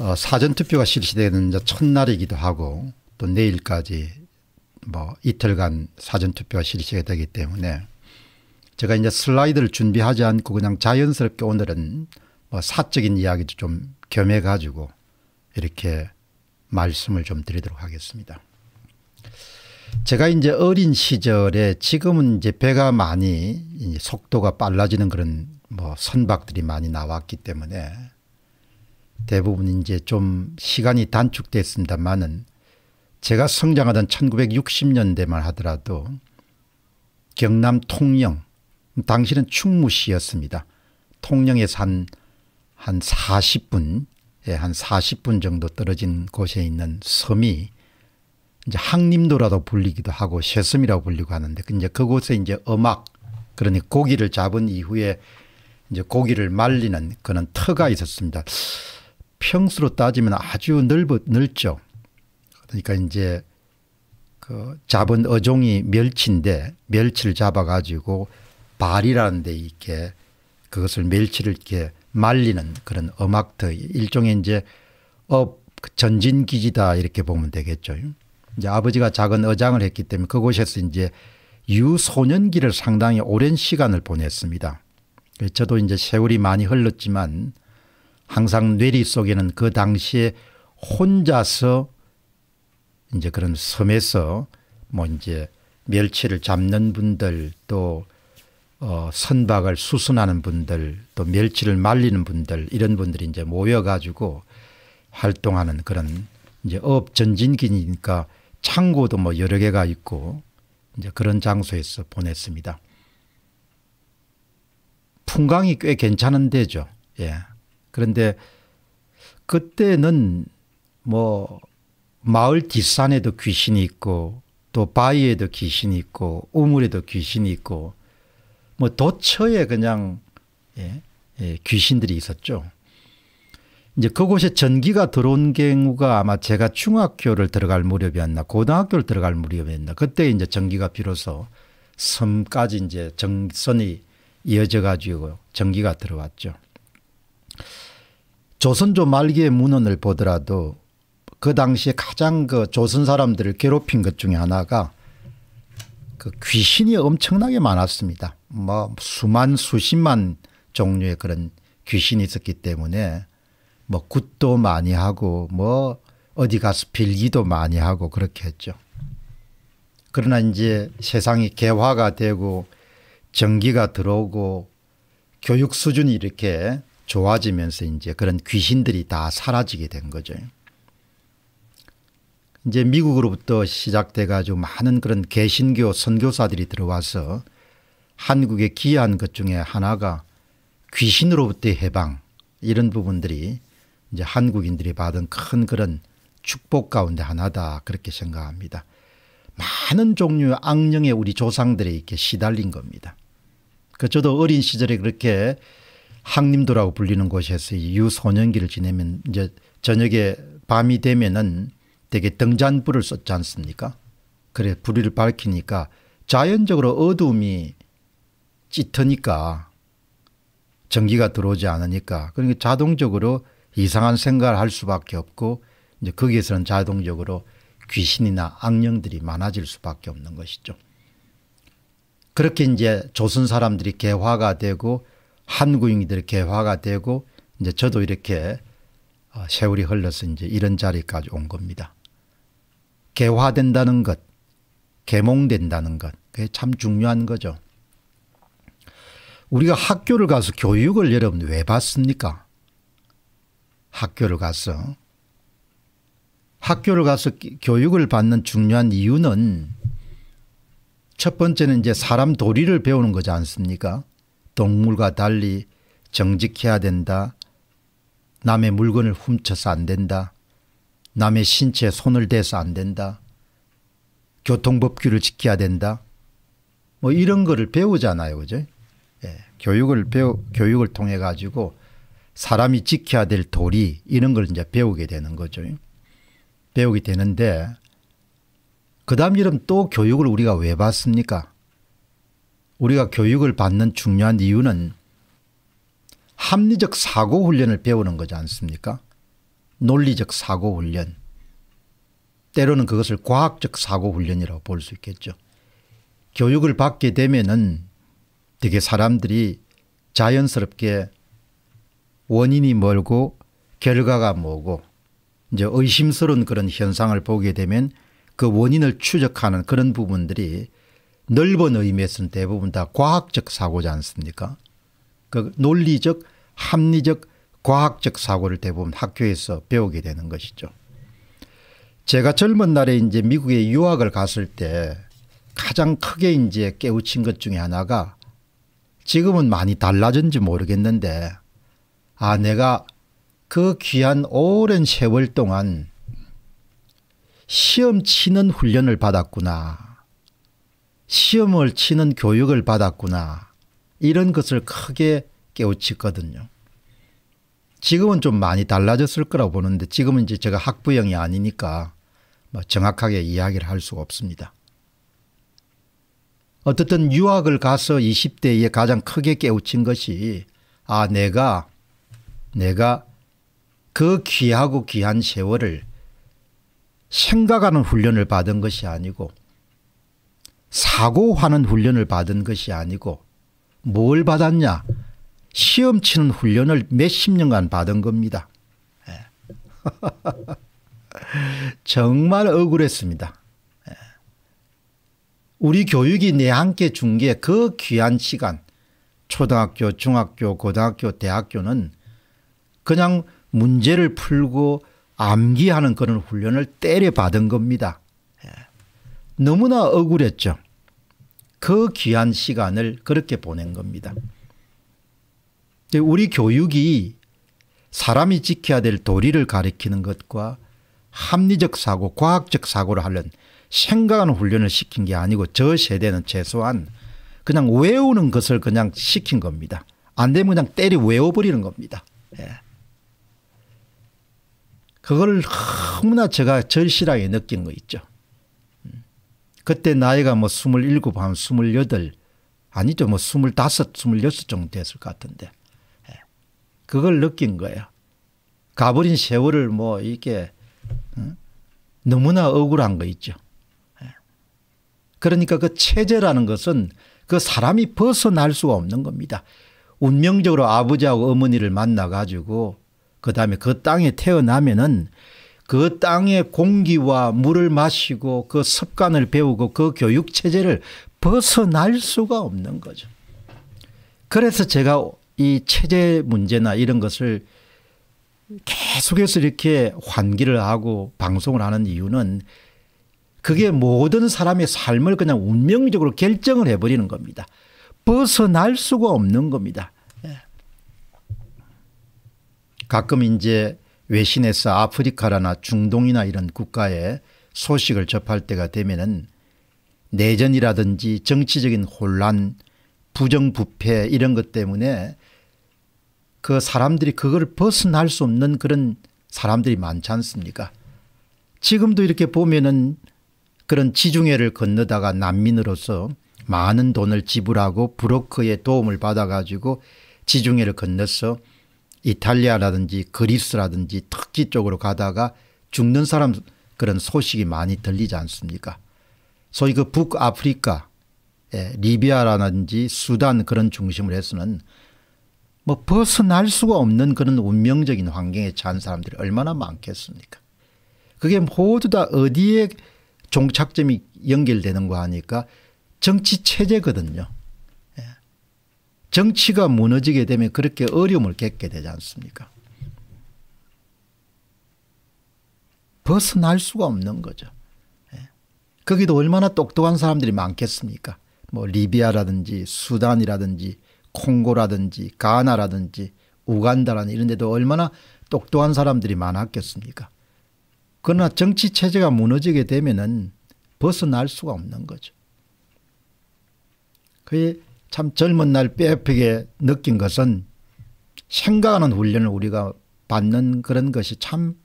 어, 사전투표가 실시되는 첫날이기도 하고 또 내일까지 뭐 이틀간 사전투표가 실시가 되기 때문에 제가 이제 슬라이드를 준비하지 않고 그냥 자연스럽게 오늘은 뭐 사적인 이야기도 좀 겸해 가지고 이렇게 말씀을 좀 드리도록 하겠습니다. 제가 이제 어린 시절에 지금은 이제 배가 많이 속도가 빨라지는 그런 뭐 선박들이 많이 나왔기 때문에 대부분 이제 좀 시간이 단축됐습니다만은 제가 성장하던 1960년대만 하더라도 경남 통영 당시는 충무시였습니다. 통영에서 한, 한 40분 예, 한 40분 정도 떨어진 곳에 있는 섬이 이제 항림도라도 불리기도 하고 쇠섬이라고 불리고 하는데 그 이제 그곳에 이제 음악, 그러니 고기를 잡은 이후에 이제 고기를 말리는 그런 터가 있었습니다. 평수로 따지면 아주 넓어, 넓죠. 그러니까 이제 그 잡은 어종이 멸치인데 멸치를 잡아가지고 발이라는 데 이렇게 그것을 멸치를 이렇게 말리는 그런 음악터 일종의 이제 업 그 전진기지다 이렇게 보면 되겠죠. 이제 아버지가 작은 어장을 했기 때문에 그곳에서 이제 유소년기를 상당히 오랜 시간을 보냈습니다. 저도 이제 세월이 많이 흘렀지만 항상 뇌리 속에는 그 당시에 혼자서 이제 그런 섬에서 뭐 이제 멸치를 잡는 분들 또 어, 선박을 수순하는 분들 또 멸치를 말리는 분들 이런 분들이 이제 모여가지고 활동하는 그런 이제 업 전진기니까 창고도 뭐 여러 개가 있고 이제 그런 장소에서 보냈습니다. 풍광이 꽤 괜찮은 데죠. 예. 그런데 그때는 뭐 마을 뒷산에도 귀신이 있고 또 바위에도 귀신이 있고 우물에도 귀신이 있고 뭐 도처에 그냥 예, 예, 귀신들이 있었죠. 이제 그곳에 전기가 들어온 경우가 아마 제가 중학교를 들어갈 무렵이었나 고등학교를 들어갈 무렵이었나 그때 이제 전기가 비로소 섬까지 이제 정선이 이어져 가지고 전기가 들어왔죠. 조선조 말기의 문헌을 보더라도 그 당시에 가장 그 조선 사람들을 괴롭힌 것 중에 하나가 그 귀신이 엄청나게 많았습니다. 뭐 수만 수십만 종류의 그런 귀신이 있었기 때문에 뭐 굿도 많이 하고 뭐 어디 가서 빌기도 많이 하고 그렇게 했죠. 그러나 이제 세상이 개화가 되고 전기가 들어오고 교육 수준이 이렇게 좋아지면서 이제 그런 귀신들이 다 사라지게 된 거죠. 이제 미국으로부터 시작돼 가지고 많은 그런 개신교 선교사들이 들어와서 한국에 기여한 것 중에 하나가 귀신으로부터 해방 이런 부분들이 이제 한국인들이 받은 큰 그런 축복 가운데 하나다 그렇게 생각합니다. 많은 종류의 악령에 우리 조상들이 이렇게 시달린 겁니다. 그 저도 어린 시절에 그렇게 항림도라고 불리는 곳에서 유소년기를 지내면 이제 저녁에 밤이 되면은 되게 등잔불을 썼지 않습니까? 그래 불을 밝히니까 자연적으로 어두이 짙으니까 전기가 들어오지 않으니까 그러니까 자동적으로 이상한 생각을 할 수밖에 없고 이제 거기에서는 자동적으로 귀신이나 악령들이 많아질 수밖에 없는 것이죠. 그렇게 이제 조선 사람들이 개화가 되고 한국인들의 개화가 되고 이제 저도 이렇게 어, 세월이 흘러서 이제 이런 자리까지 온 겁니다. 개화된다는 것, 개몽된다는 것, 그게 참 중요한 거죠. 우리가 학교를 가서 교육을 여러분 왜 받습니까? 학교를 가서. 학교를 가서 교육을 받는 중요한 이유는 첫 번째는 이제 사람 도리를 배우는 거지 않습니까? 동물과 달리 정직해야 된다. 남의 물건을 훔쳐서 안 된다. 남의 신체에 손을 대서 안 된다. 교통법규를 지켜야 된다. 뭐 이런 거를 배우잖아요. 그죠? 예. 교육을 배우, 교육을 통해 가지고 사람이 지켜야 될 도리 이런 걸 이제 배우게 되는 거죠. 배우게 되는데 그 다음 이름 또 교육을 우리가 왜 받습니까? 우리가 교육을 받는 중요한 이유는 합리적 사고 훈련을 배우는 거지 않습니까 논리적 사고 훈련 때로는 그것을 과학적 사고 훈련이라고 볼 수 있겠죠. 교육을 받게 되면은 되게 사람들이 자연스럽게 원인이 멀고 결과가 뭐고 이제 의심스러운 그런 현상을 보게 되면 그 원인을 추적하는 그런 부분들이 넓은 의미에서는 대부분 다 과학적 사고지 않습니까? 그 논리적, 합리적, 과학적 사고를 대부분 학교에서 배우게 되는 것이죠. 제가 젊은 날에 이제 미국에 유학을 갔을 때 가장 크게 이제 깨우친 것 중에 하나가 지금은 많이 달라졌는지 모르겠는데 아 내가 그 귀한 오랜 세월 동안 시험 치는 훈련을 받았구나. 시험을 치는 교육을 받았구나. 이런 것을 크게 깨우치거든요. 지금은 좀 많이 달라졌을 거라고 보는데 지금은 이제 제가 학부형이 아니니까 뭐 정확하게 이야기를 할 수가 없습니다. 어쨌든 유학을 가서 20대에 가장 크게 깨우친 것이 아 내가 내가 그 귀하고 귀한 세월을 생각하는 훈련을 받은 것이 아니고 사고하는 훈련을 받은 것이 아니고 뭘 받았냐 시험치는 훈련을 몇 십 년간 받은 겁니다. 예. 정말 억울했습니다. 예. 우리 교육이 내한께 준 게 그 귀한 시간 초등학교 중학교 고등학교 대학교는 그냥 문제를 풀고 암기하는 그런 훈련을 때려 받은 겁니다. 너무나 억울했죠. 그 귀한 시간을 그렇게 보낸 겁니다. 우리 교육이 사람이 지켜야 될 도리를 가리키는 것과 합리적 사고, 과학적 사고를 하는 생각하는 훈련을 시킨 게 아니고 저 세대는 최소한 그냥 외우는 것을 그냥 시킨 겁니다. 안 되면 그냥 때려 외워버리는 겁니다. 예. 그걸 너무나 제가 절실하게 느낀 거 있죠. 그때 나이가 뭐 27, 한 28, 아니죠. 뭐 25, 26 정도 됐을 것 같은데. 예. 그걸 느낀 거예요. 가버린 세월을 뭐 이렇게 어? 너무나 억울한 거 있죠. 예. 그러니까 그 체제라는 것은 그 사람이 벗어날 수가 없는 겁니다. 운명적으로 아버지하고 어머니를 만나 가지고 그다음에 그 땅에 태어나면은 그 땅의 공기와 물을 마시고 그 습관을 배우고 그 교육 체제를 벗어날 수가 없는 거죠. 그래서 제가 이 체제 문제나 이런 것을 계속해서 이렇게 환기를 하고 방송을 하는 이유는 그게 모든 사람의 삶을 그냥 운명적으로 결정을 해버리는 겁니다. 벗어날 수가 없는 겁니다. 예. 가끔 이제 외신에서 아프리카라나 중동이나 이런 국가에 소식을 접할 때가 되면은 내전이라든지 정치적인 혼란, 부정부패 이런 것 때문에 그 사람들이 그걸 벗어날 수 없는 그런 사람들이 많지 않습니까? 지금도 이렇게 보면은 그런 지중해를 건너다가 난민으로서 많은 돈을 지불하고 브로커의 도움을 받아가지고 지중해를 건넜어 이탈리아라든지 그리스라든지 특지 쪽으로 가다가 죽는 사람 그런 소식이 많이 들리지 않습니까 소위 그 북아프리카 리비아라든지 수단 그런 중심을 해서는 뭐 벗어날 수가 없는 그런 운명적인 환경에 처 사람들이 얼마나 많겠습니까 그게 모두 다 어디에 종착점이 연결되는 거 하니까 정치 체제거든요 정치가 무너지게 되면 그렇게 어려움을 겪게 되지 않습니까? 벗어날 수가 없는 거죠. 예. 거기도 얼마나 똑똑한 사람들이 많겠습니까? 뭐 리비아라든지 수단이라든지 콩고라든지 가나라든지 우간다라는 이런 데도 얼마나 똑똑한 사람들이 많았겠습니까? 그러나 정치 체제가 무너지게 되면은 벗어날 수가 없는 거죠. 그게 참 젊은 날빼앗기게 느낀 것은 생각하는 훈련을 우리가 받는 그런 것이 참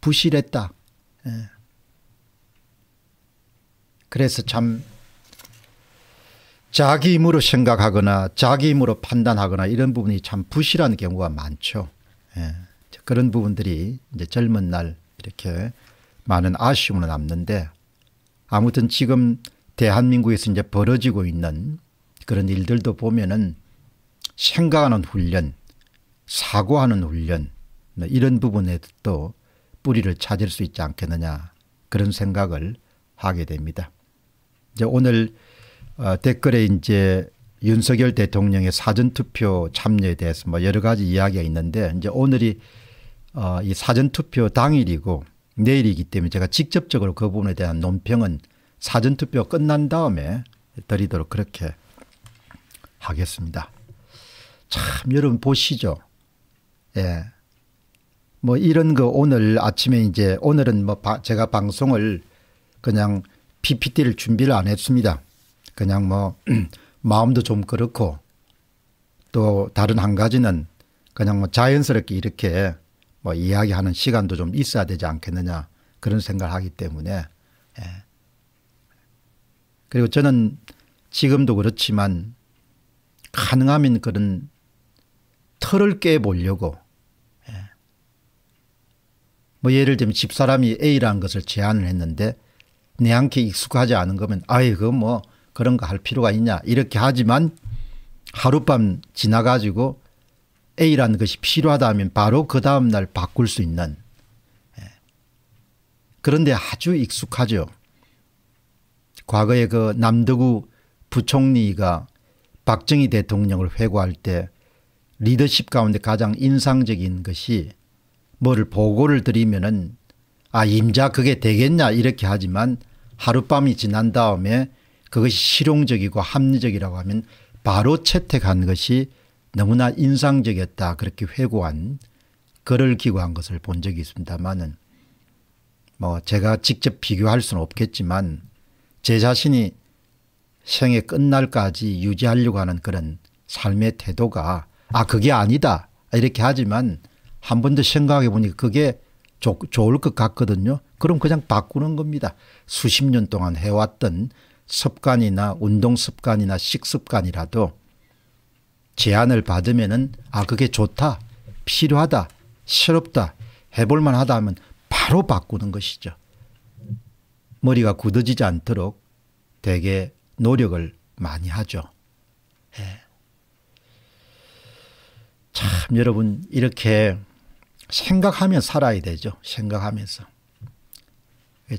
부실했다. 예. 그래서 참 자기 힘으로 생각하거나 자기 힘으로 판단하거나 이런 부분이 참 부실한 경우가 많죠. 예. 그런 부분들이 이제 젊은 날 이렇게 많은 아쉬움으로 남는데 아무튼 지금 대한민국에서 이제 벌어지고 있는 그런 일들도 보면은 생각하는 훈련, 사고하는 훈련 뭐 이런 부분에도 뿌리를 찾을 수 있지 않겠느냐 그런 생각을 하게 됩니다. 이제 오늘 어, 댓글에 이제 윤석열 대통령의 사전투표 참여에 대해서 뭐 여러 가지 이야기가 있는데 이제 오늘이 어, 이 사전투표 당일이고 내일이기 때문에 제가 직접적으로 그 부분에 대한 논평은 사전투표 끝난 다음에 드리도록 그렇게 하겠습니다. 참 여러분 보시죠. 예. 뭐 이런 거 오늘 아침에 이제 오늘은 뭐 바, 제가 방송을 그냥 PPT를 준비를 안 했습니다. 그냥 뭐 마음도 좀 그렇고 또 다른 한 가지는 그냥 뭐 자연스럽게 이렇게 뭐 이야기하는 시간도 좀 있어야 되지 않겠느냐 그런 생각을 하기 때문에 예. 그리고 저는 지금도 그렇지만 가능하면 그런 틀을 깨보려고 예. 뭐 예를 들면 집사람이 A라는 것을 제안을 했는데 내한테 익숙하지 않은 거면 아이 그뭐 그런 거 할 필요가 있냐 이렇게 하지만 하룻밤 지나가지고 A라는 것이 필요하다 면 바로 그 다음날 바꿀 수 있는 예. 그런데 아주 익숙하죠. 과거에 그남덕구 부총리가 박정희 대통령을 회고할 때 리더십 가운데 가장 인상적인 것이 뭐를 보고를 드리면은 아 임자 그게 되겠냐 이렇게 하지만 하룻밤이 지난 다음에 그것이 실용적이고 합리적이라고 하면 바로 채택한 것이 너무나 인상적이었다 그렇게 회고한 글을 기고한 것을 본 적이 있습니다만은 뭐 제가 직접 비교할 수는 없겠지만 제 자신이 생의 끝날까지 유지하려고 하는 그런 삶의 태도가 아 그게 아니다 이렇게 하지만 한 번 더 생각해 보니 그게 조, 좋을 것 같거든요. 그럼 그냥 바꾸는 겁니다. 수십 년 동안 해왔던 습관이나 운동 습관이나 식습관이라도 제안을 받으면은 아 그게 좋다 필요하다 새롭다 해볼만 하다 하면 바로 바꾸는 것이죠. 머리가 굳어지지 않도록 되게 노력을 많이 하죠. 예. 참 여러분 이렇게 생각하며 살아야 되죠. 생각하면서.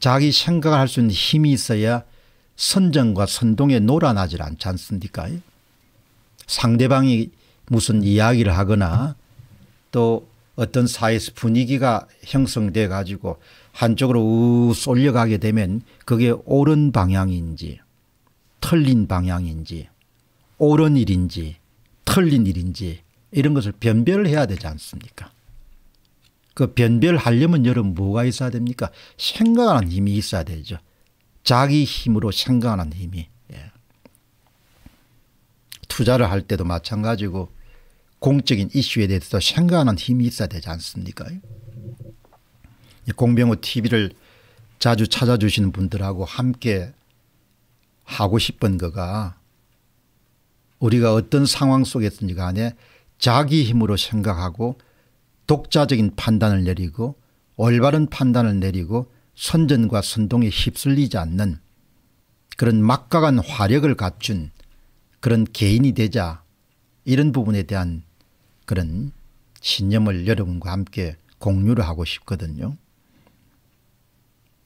자기 생각을 할 수 있는 힘이 있어야 선정과 선동에 놀아나질 않지 않습니까? 상대방이 무슨 이야기를 하거나 또 어떤 사회에서 분위기가 형성돼 가지고 한쪽으로 우 쏠려가게 되면 그게 옳은 방향인지 틀린 방향인지 옳은 일인지 틀린 일인지 이런 것을 변별을 해야 되지 않습니까? 그 변별하려면 여러분 뭐가 있어야 됩니까? 생각하는 힘이 있어야 되죠. 자기 힘으로 생각하는 힘이. 예. 투자를 할 때도 마찬가지고 공적인 이슈에 대해서 생각하는 힘이 있어야 되지 않습니까? 공병호 TV를 자주 찾아주시는 분들하고 함께 하고 싶은 거가 우리가 어떤 상황 속에 든지 간에 자기 힘으로 생각하고 독자적인 판단을 내리고 올바른 판단을 내리고 선전과 선동에 휩쓸리지 않는 그런 막강한 화력을 갖춘 그런 개인이 되자 이런 부분에 대한 그런 신념을 여러분과 함께 공유를 하고 싶거든요.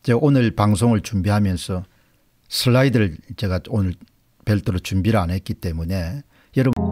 제가 오늘 방송을 준비하면서 슬라이드를 제가 오늘 별도로 준비를 안 했기 때문에 여러분